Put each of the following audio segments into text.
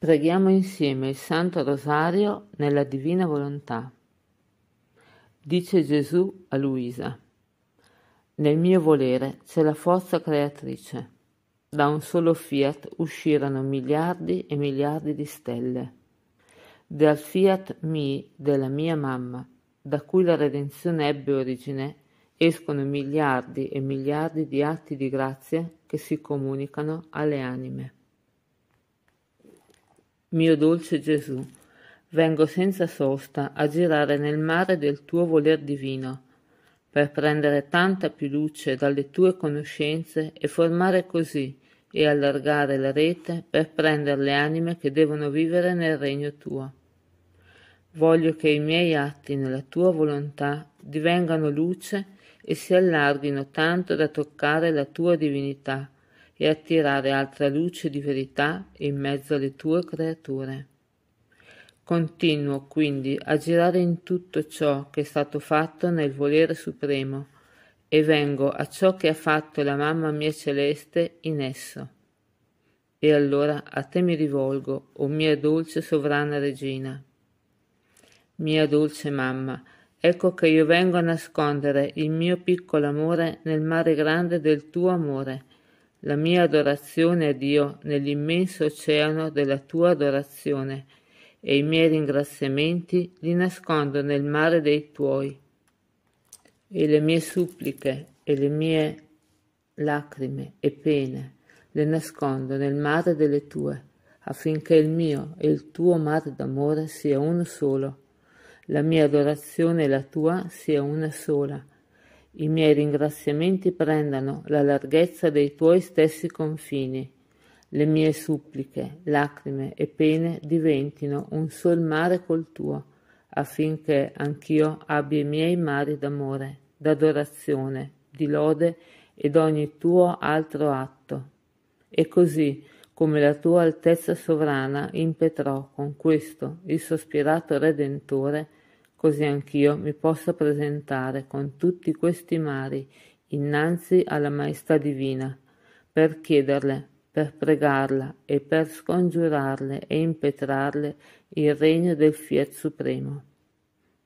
Preghiamo insieme il Santo Rosario nella Divina Volontà. Dice Gesù a Luisa, nel mio volere c'è la forza creatrice. Da un solo fiat uscirono miliardi e miliardi di stelle. Dal fiat mi della mia mamma, da cui la redenzione ebbe origine, escono miliardi e miliardi di atti di grazia che si comunicano alle anime. Mio dolce Gesù, vengo senza sosta a girare nel mare del tuo voler divino, per prendere tanta più luce dalle tue conoscenze e formare così e allargare la rete per prendere le anime che devono vivere nel regno tuo. Voglio che i miei atti nella tua volontà divengano luce e si allarghino tanto da toccare la tua divinità e attirare altra luce di verità in mezzo alle tue creature. Continuo quindi a girare in tutto ciò che è stato fatto nel volere supremo e vengo a ciò che ha fatto la mamma mia celeste in esso. E allora a te mi rivolgo, o oh mia dolce sovrana regina. Mia dolce mamma, ecco che io vengo a nascondere il mio piccolo amore nel mare grande del tuo amore la mia adorazione a Dio nell'immenso oceano della tua adorazione e i miei ringraziamenti li nascondo nel mare dei tuoi. E le mie suppliche e le mie lacrime e pene le nascondo nel mare delle tue, affinché il mio e il tuo mare d'amore sia uno solo. La mia adorazione e la tua sia una sola i miei ringraziamenti prendano la larghezza dei tuoi stessi confini. Le mie suppliche, lacrime e pene diventino un sol mare col tuo, affinché anch'io abbia i miei mari d'amore, d'adorazione, di lode ed ogni tuo altro atto. E così, come la tua altezza sovrana impetrò con questo il sospirato Redentore, così anch'io mi possa presentare con tutti questi mari innanzi alla Maestà Divina, per chiederle, per pregarla e per scongiurarle e impetrarle il regno del Fiat Supremo.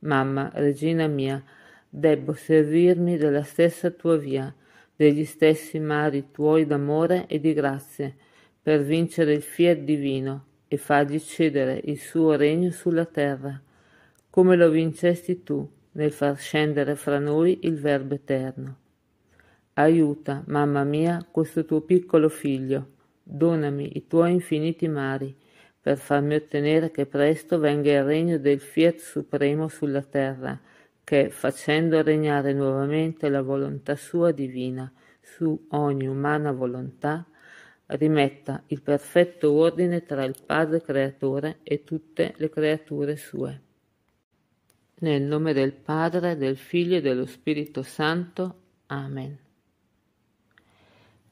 Mamma, regina mia, debbo servirmi della stessa tua via, degli stessi mari tuoi d'amore e di grazie, per vincere il fiat divino e fargli cedere il suo regno sulla terra come lo vincesti tu nel far scendere fra noi il Verbo eterno. Aiuta, mamma mia, questo tuo piccolo figlio, donami i tuoi infiniti mari, per farmi ottenere che presto venga il regno del Fiat Supremo sulla terra, che, facendo regnare nuovamente la volontà sua divina su ogni umana volontà, rimetta il perfetto ordine tra il Padre Creatore e tutte le creature sue. Nel nome del Padre, del Figlio e dello Spirito Santo. Amen.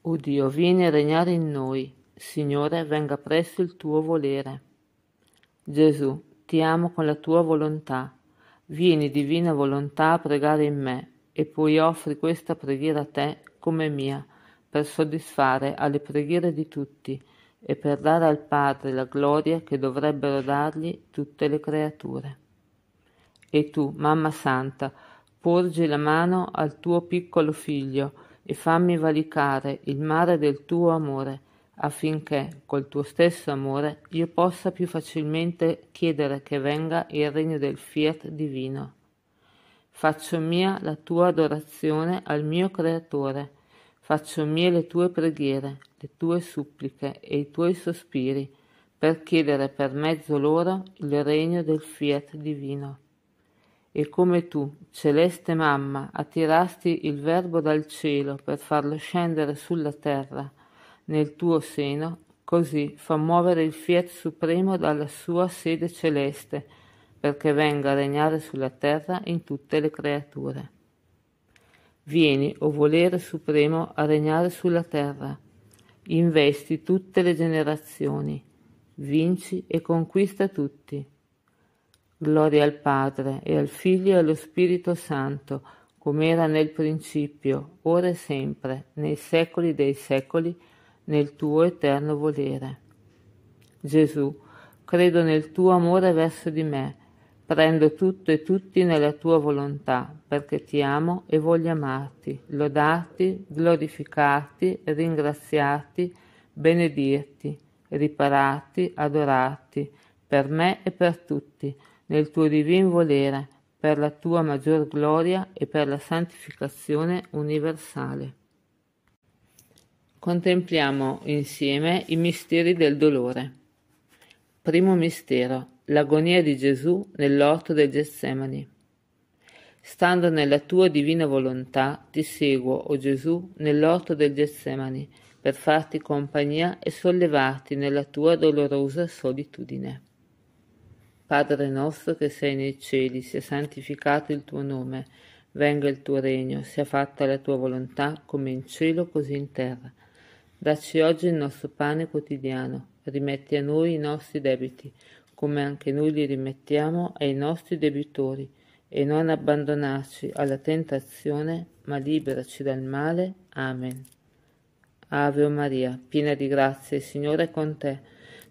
O Dio, vieni a regnare in noi. Signore, venga presto il tuo volere. Gesù, ti amo con la tua volontà. Vieni, divina volontà, a pregare in me, e poi offri questa preghiera a te come mia, per soddisfare alle preghiere di tutti e per dare al Padre la gloria che dovrebbero dargli tutte le creature. E tu, mamma santa, porgi la mano al tuo piccolo figlio e fammi valicare il mare del tuo amore, affinché col tuo stesso amore io possa più facilmente chiedere che venga il regno del fiat divino. Faccio mia la tua adorazione al mio Creatore, faccio mie le tue preghiere, le tue suppliche e i tuoi sospiri, per chiedere per mezzo loro il regno del fiat divino. E come tu, celeste mamma, attirasti il Verbo dal cielo per farlo scendere sulla terra nel tuo seno, così fa muovere il Fiat Supremo dalla sua sede celeste, perché venga a regnare sulla terra in tutte le creature. Vieni, o volere supremo, a regnare sulla terra. Investi tutte le generazioni. Vinci e conquista tutti. Gloria al Padre, e al Figlio e allo Spirito Santo, come era nel principio, ora e sempre, nei secoli dei secoli, nel tuo eterno volere. Gesù, credo nel tuo amore verso di me, prendo tutto e tutti nella tua volontà, perché ti amo e voglio amarti, lodarti, glorificarti, ringraziarti, benedirti, ripararti, adorarti, per me e per tutti nel tuo divin volere, per la tua maggior gloria e per la santificazione universale. Contempliamo insieme i misteri del dolore. Primo mistero. L'agonia di Gesù nell'orto del Getsemani. Stando nella tua divina volontà, ti seguo, o Gesù, nell'orto del Getsemani, per farti compagnia e sollevarti nella tua dolorosa solitudine. Padre nostro che sei nei cieli, sia santificato il tuo nome, venga il tuo regno, sia fatta la tua volontà, come in cielo così in terra. Dacci oggi il nostro pane quotidiano, rimetti a noi i nostri debiti, come anche noi li rimettiamo ai nostri debitori, e non abbandonarci alla tentazione, ma liberaci dal male. Amen. Ave Maria, piena di grazia, il Signore è con te.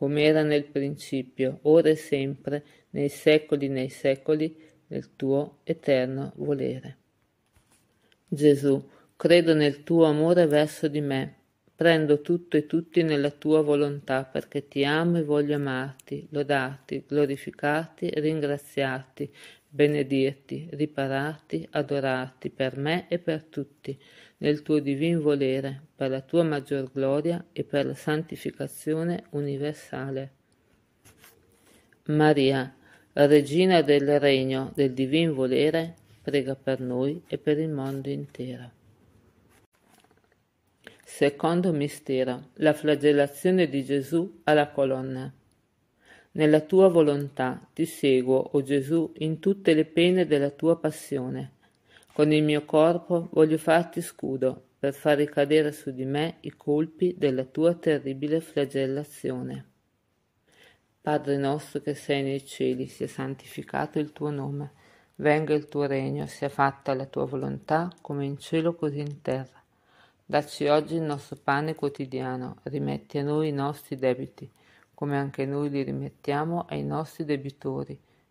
come era nel principio, ora e sempre, nei secoli nei secoli, nel tuo eterno volere. Gesù, credo nel tuo amore verso di me, prendo tutto e tutti nella tua volontà perché ti amo e voglio amarti, lodarti, glorificarti, ringraziarti, benedirti, ripararti, adorarti per me e per tutti nel tuo divin volere, per la tua maggior gloria e per la santificazione universale. Maria, Regina del Regno del Divin Volere, prega per noi e per il mondo intero. Secondo mistero, la flagellazione di Gesù alla colonna. Nella tua volontà ti seguo, o oh Gesù, in tutte le pene della tua passione con il mio corpo voglio farti scudo, per far ricadere su di me i colpi della tua terribile flagellazione. Padre nostro che sei nei cieli, sia santificato il tuo nome, venga il tuo regno, sia fatta la tua volontà, come in cielo così in terra. Dacci oggi il nostro pane quotidiano, rimetti a noi i nostri debiti, come anche noi li rimettiamo ai nostri debitori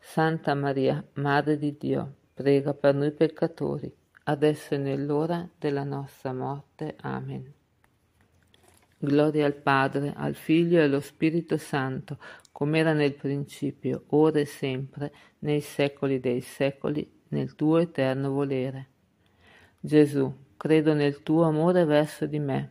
Santa Maria, Madre di Dio, prega per noi peccatori, adesso e nell'ora della nostra morte. Amen. Gloria al Padre, al Figlio e allo Spirito Santo, come era nel principio, ora e sempre, nei secoli dei secoli, nel tuo eterno volere. Gesù, credo nel tuo amore verso di me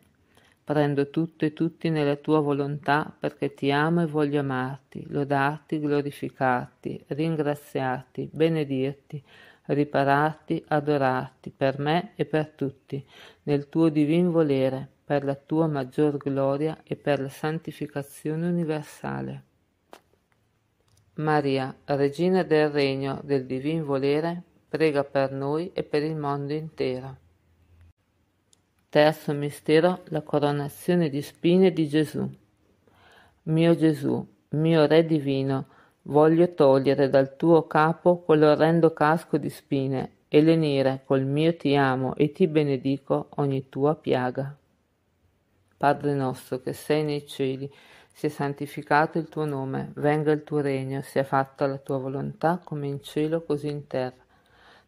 Prendo tutto e tutti nella tua volontà perché ti amo e voglio amarti, lodarti, glorificarti, ringraziarti, benedirti, ripararti, adorarti per me e per tutti, nel tuo divin volere, per la tua maggior gloria e per la santificazione universale. Maria, Regina del Regno del Divin Volere, prega per noi e per il mondo intero. Terzo mistero, la coronazione di spine di Gesù. Mio Gesù, mio Re divino, voglio togliere dal tuo capo quell'orrendo casco di spine e lenire col mio ti amo e ti benedico ogni tua piaga. Padre nostro che sei nei cieli, sia santificato il tuo nome, venga il tuo regno, sia fatta la tua volontà come in cielo così in terra.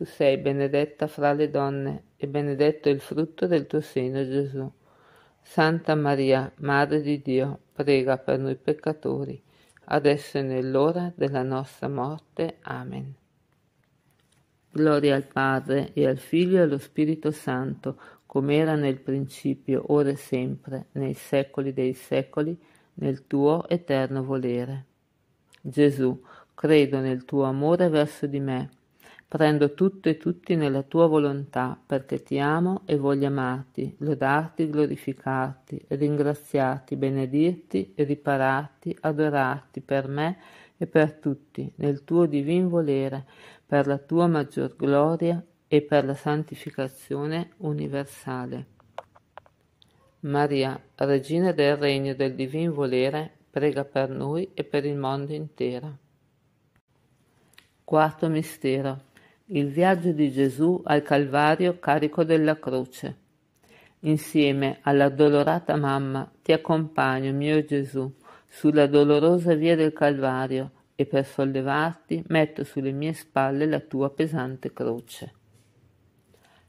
Tu sei benedetta fra le donne e benedetto il frutto del tuo seno, Gesù. Santa Maria, Madre di Dio, prega per noi peccatori, adesso e nell'ora della nostra morte. Amen. Gloria al Padre e al Figlio e allo Spirito Santo, come era nel principio, ora e sempre, nei secoli dei secoli, nel tuo eterno volere. Gesù, credo nel tuo amore verso di me Prendo tutto e tutti nella tua volontà, perché ti amo e voglio amarti, lodarti, glorificarti, ringraziarti, benedirti, ripararti, adorarti per me e per tutti, nel tuo divin volere, per la tua maggior gloria e per la santificazione universale. Maria, Regina del Regno del Divin Volere, prega per noi e per il mondo intero. Quarto mistero il viaggio di Gesù al Calvario carico della croce. Insieme alla dolorata mamma ti accompagno, mio Gesù, sulla dolorosa via del Calvario e per sollevarti metto sulle mie spalle la tua pesante croce.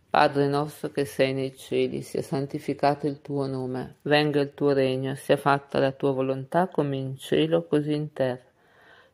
Padre nostro che sei nei cieli, sia santificato il tuo nome, venga il tuo regno, sia fatta la tua volontà come in cielo così in terra.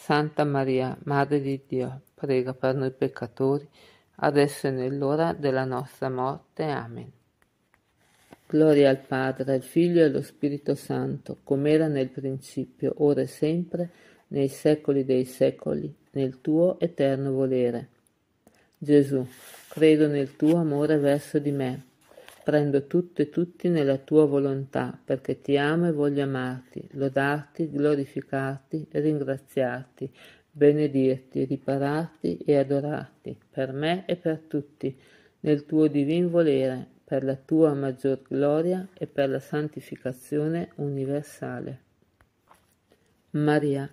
Santa Maria, Madre di Dio, prega per noi peccatori, adesso e nell'ora della nostra morte. Amen. Gloria al Padre, al Figlio e allo Spirito Santo, come era nel principio, ora e sempre, nei secoli dei secoli, nel tuo eterno volere. Gesù, credo nel tuo amore verso di me Prendo tutto e tutti nella tua volontà, perché ti amo e voglio amarti, lodarti, glorificarti, ringraziarti, benedirti, ripararti e adorarti, per me e per tutti, nel tuo divin volere, per la tua maggior gloria e per la santificazione universale. Maria,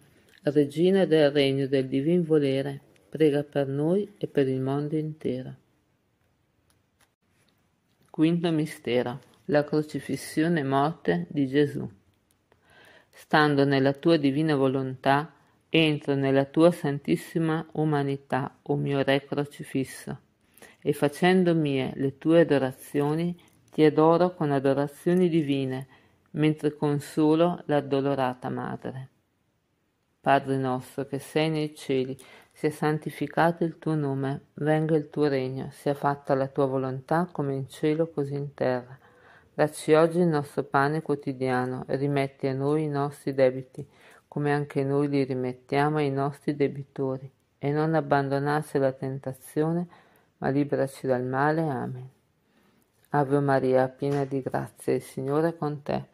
Regina del Regno del Divin Volere, prega per noi e per il mondo intero. Quinto mistero. La crocifissione e morte di Gesù. Stando nella tua divina volontà, entro nella tua santissima umanità, o mio Re crocifisso, e facendo mie le tue adorazioni, ti adoro con adorazioni divine, mentre consolo l'addolorata madre. Padre nostro che sei nei cieli, sia santificato il tuo nome, venga il tuo regno, sia fatta la tua volontà come in cielo così in terra. Dacci oggi il nostro pane quotidiano e rimetti a noi i nostri debiti, come anche noi li rimettiamo ai nostri debitori, e non abbandonarci alla tentazione, ma liberaci dal male. Amen. Ave Maria, piena di grazia, il Signore è con te.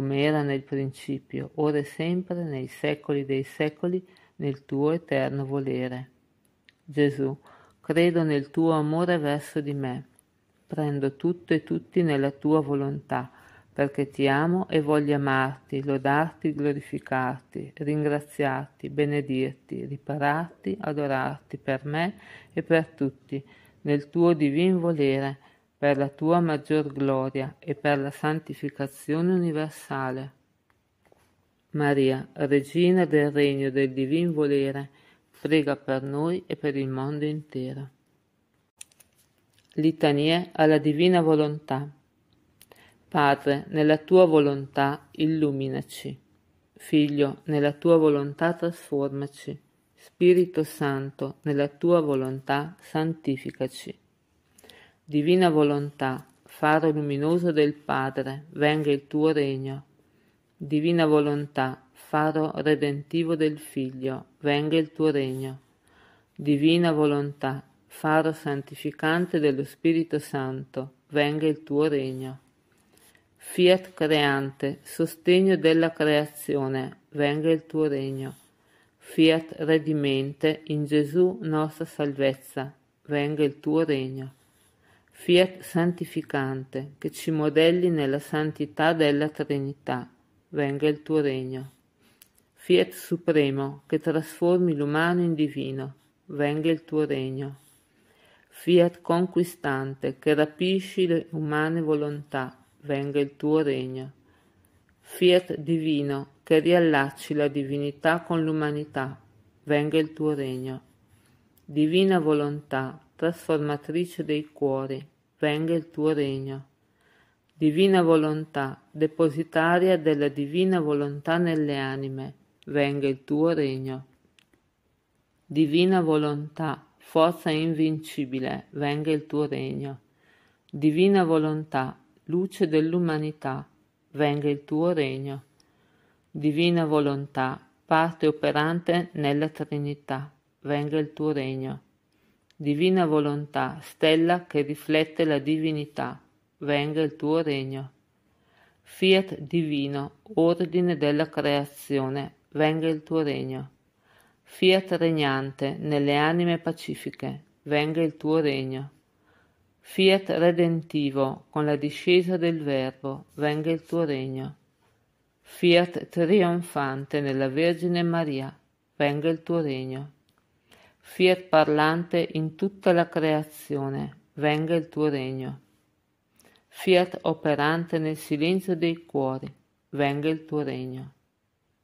come era nel principio, ora e sempre, nei secoli dei secoli, nel tuo eterno volere. Gesù, credo nel tuo amore verso di me. Prendo tutto e tutti nella tua volontà, perché ti amo e voglio amarti, lodarti, glorificarti, ringraziarti, benedirti, ripararti, adorarti per me e per tutti, nel tuo divin volere per la tua maggior gloria e per la santificazione universale. Maria, regina del regno del divin volere, prega per noi e per il mondo intero. Litanie alla divina volontà. Padre, nella tua volontà illuminaci. Figlio, nella tua volontà trasformaci. Spirito Santo, nella tua volontà santificaci. Divina volontà, faro luminoso del Padre, venga il tuo regno. Divina volontà, faro redentivo del Figlio, venga il tuo regno. Divina volontà, faro santificante dello Spirito Santo, venga il tuo regno. Fiat creante, sostegno della creazione, venga il tuo regno. Fiat redimente, in Gesù nostra salvezza, venga il tuo regno. Fiat santificante, che ci modelli nella santità della Trinità, venga il tuo regno. Fiat supremo, che trasformi l'umano in divino, venga il tuo regno. Fiat conquistante, che rapisci le umane volontà, venga il tuo regno. Fiat divino, che riallacci la divinità con l'umanità, venga il tuo regno. Divina volontà, trasformatrice dei cuori, venga il tuo regno. Divina volontà, depositaria della divina volontà nelle anime, venga il tuo regno. Divina volontà, forza invincibile, venga il tuo regno. Divina volontà, luce dell'umanità, venga il tuo regno. Divina volontà, parte operante nella Trinità, venga il tuo regno. Divina volontà, stella che riflette la divinità, venga il tuo regno. Fiat divino, ordine della creazione, venga il tuo regno. Fiat regnante nelle anime pacifiche, venga il tuo regno. Fiat redentivo, con la discesa del Verbo, venga il tuo regno. Fiat trionfante nella Vergine Maria, venga il tuo regno. Fiat parlante in tutta la creazione, venga il tuo regno. Fiat operante nel silenzio dei cuori, venga il tuo regno.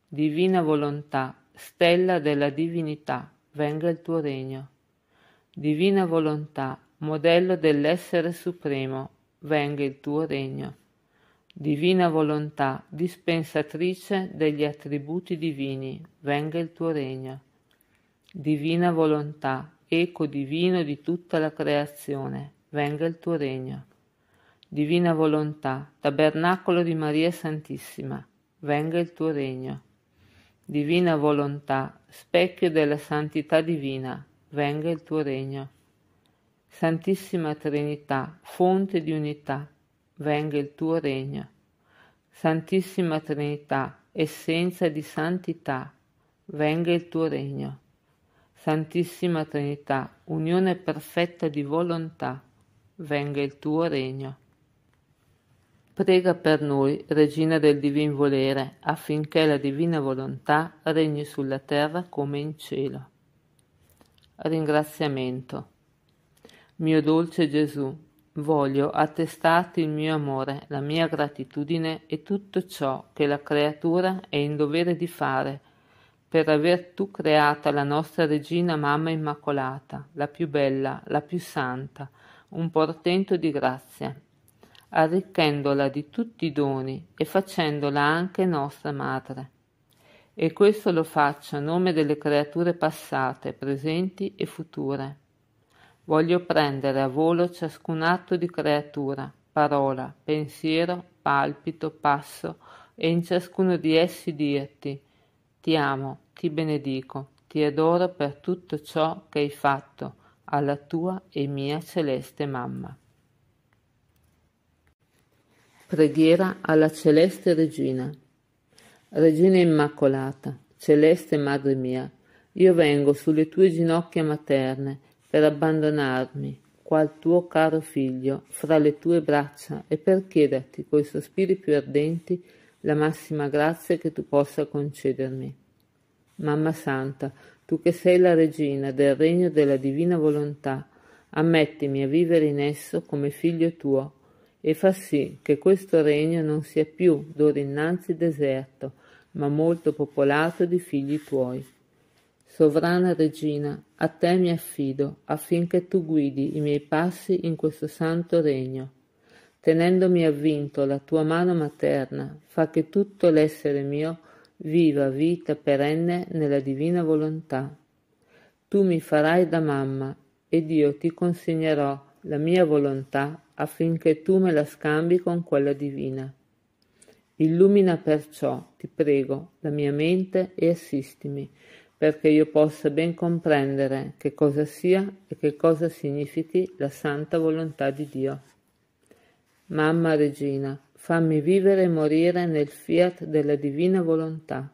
Divina volontà, stella della divinità, venga il tuo regno. Divina volontà, modello dell'essere supremo, venga il tuo regno. Divina volontà, dispensatrice degli attributi divini, venga il tuo regno. Divina volontà, eco divino di tutta la creazione, venga il tuo regno. Divina volontà, tabernacolo di Maria Santissima, venga il tuo regno. Divina volontà, specchio della santità divina, venga il tuo regno. Santissima Trinità, fonte di unità, venga il tuo regno. Santissima Trinità, essenza di santità, venga il tuo regno. Santissima Trinità, unione perfetta di volontà, venga il tuo regno. Prega per noi, Regina del Divin Volere, affinché la Divina Volontà regni sulla terra come in cielo. Ringraziamento. Mio dolce Gesù, voglio attestarti il mio amore, la mia gratitudine e tutto ciò che la creatura è in dovere di fare per aver tu creata la nostra Regina Mamma Immacolata, la più bella, la più santa, un portento di grazia, arricchendola di tutti i doni e facendola anche nostra Madre. E questo lo faccio a nome delle creature passate, presenti e future. Voglio prendere a volo ciascun atto di creatura, parola, pensiero, palpito, passo, e in ciascuno di essi dirti, ti amo, ti benedico, ti adoro per tutto ciò che hai fatto alla tua e mia celeste mamma. Preghiera alla celeste regina. Regina immacolata, celeste madre mia, io vengo sulle tue ginocchia materne per abbandonarmi, qual tuo caro figlio, fra le tue braccia e per chiederti coi sospiri più ardenti la massima grazia che tu possa concedermi. Mamma Santa, tu che sei la regina del regno della divina volontà, ammettimi a vivere in esso come figlio tuo e fa sì che questo regno non sia più d'ora innanzi deserto, ma molto popolato di figli tuoi. Sovrana Regina, a te mi affido affinché tu guidi i miei passi in questo santo regno. Tenendomi avvinto la tua mano materna, fa che tutto l'essere mio viva vita perenne nella divina volontà. Tu mi farai da mamma ed io ti consegnerò la mia volontà affinché tu me la scambi con quella divina. Illumina perciò, ti prego, la mia mente e assistimi, perché io possa ben comprendere che cosa sia e che cosa significhi la santa volontà di Dio. Mamma Regina, Fammi vivere e morire nel fiat della divina volontà.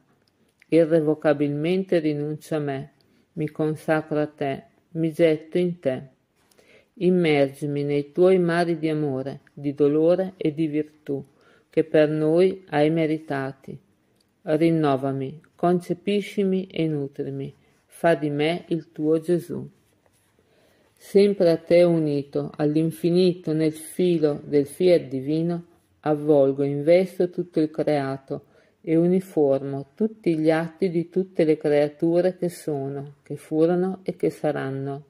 Irrevocabilmente rinuncio a me, mi consacro a te, mi getto in te. Immergimi nei tuoi mari di amore, di dolore e di virtù, che per noi hai meritati. Rinnovami, concepiscimi e nutrimi, fa di me il tuo Gesù. Sempre a te unito, all'infinito nel filo del fiat divino, avvolgo, investo tutto il creato e uniformo tutti gli atti di tutte le creature che sono, che furono e che saranno.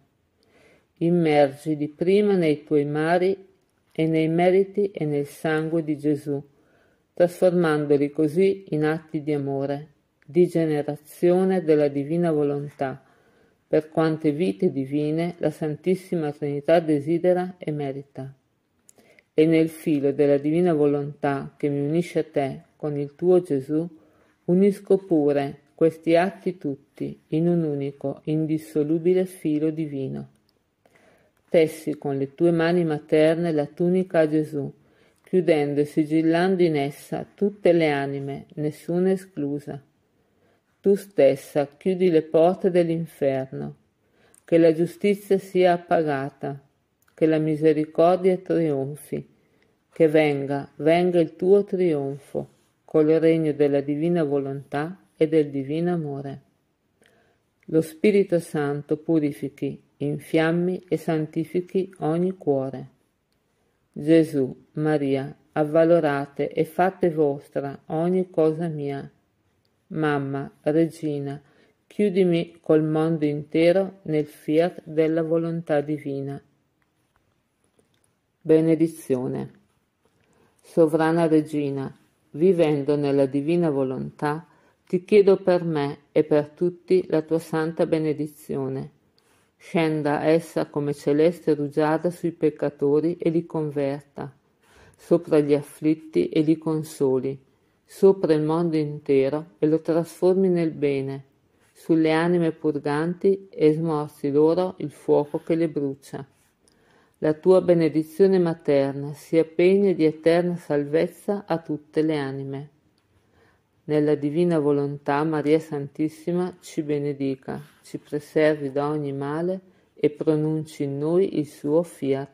Immergi di prima nei tuoi mari e nei meriti e nel sangue di Gesù, trasformandoli così in atti di amore, di generazione della divina volontà, per quante vite divine la Santissima Trinità desidera e merita e nel filo della divina volontà che mi unisce a te con il tuo Gesù, unisco pure questi atti tutti in un unico, indissolubile filo divino. Tessi con le tue mani materne la tunica a Gesù, chiudendo e sigillando in essa tutte le anime, nessuna esclusa. Tu stessa chiudi le porte dell'inferno, che la giustizia sia appagata che la misericordia trionfi, che venga, venga il tuo trionfo, col regno della divina volontà e del divino amore. Lo Spirito Santo purifichi, infiammi e santifichi ogni cuore. Gesù, Maria, avvalorate e fate vostra ogni cosa mia. Mamma, Regina, chiudimi col mondo intero nel fiat della volontà divina. Benedizione. Sovrana Regina, vivendo nella divina volontà, ti chiedo per me e per tutti la tua santa benedizione. Scenda essa come celeste rugiada sui peccatori e li converta, sopra gli afflitti e li consoli, sopra il mondo intero e lo trasformi nel bene, sulle anime purganti e smorzi loro il fuoco che le brucia la tua benedizione materna sia pegna di eterna salvezza a tutte le anime. Nella divina volontà Maria Santissima ci benedica, ci preservi da ogni male e pronunci in noi il suo fiat.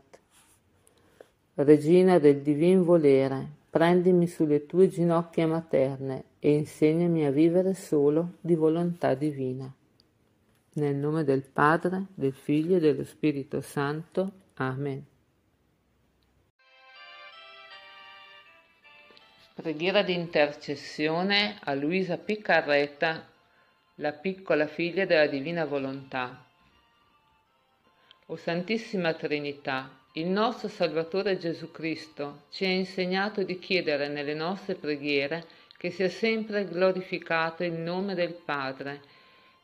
Regina del divin volere, prendimi sulle tue ginocchia materne e insegnami a vivere solo di volontà divina. Nel nome del Padre, del Figlio e dello Spirito Santo. Amen. Preghiera di intercessione a Luisa Piccarretta, la piccola figlia della Divina Volontà. O Santissima Trinità, il nostro Salvatore Gesù Cristo ci ha insegnato di chiedere nelle nostre preghiere che sia sempre glorificato il nome del Padre,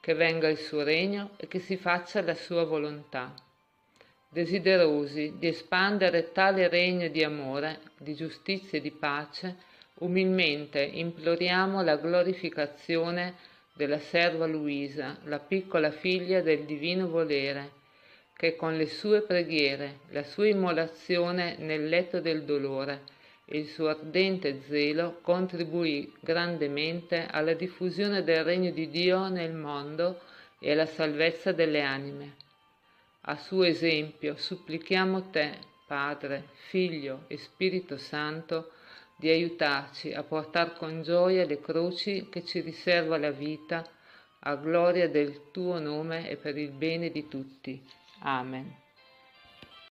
che venga il suo regno e che si faccia la sua volontà desiderosi di espandere tale regno di amore, di giustizia e di pace, umilmente imploriamo la glorificazione della serva Luisa, la piccola figlia del divino volere, che con le sue preghiere, la sua immolazione nel letto del dolore e il suo ardente zelo contribuì grandemente alla diffusione del regno di Dio nel mondo e alla salvezza delle anime. A suo esempio supplichiamo te, Padre, Figlio e Spirito Santo, di aiutarci a portare con gioia le croci che ci riserva la vita, a gloria del tuo nome e per il bene di tutti. Amen.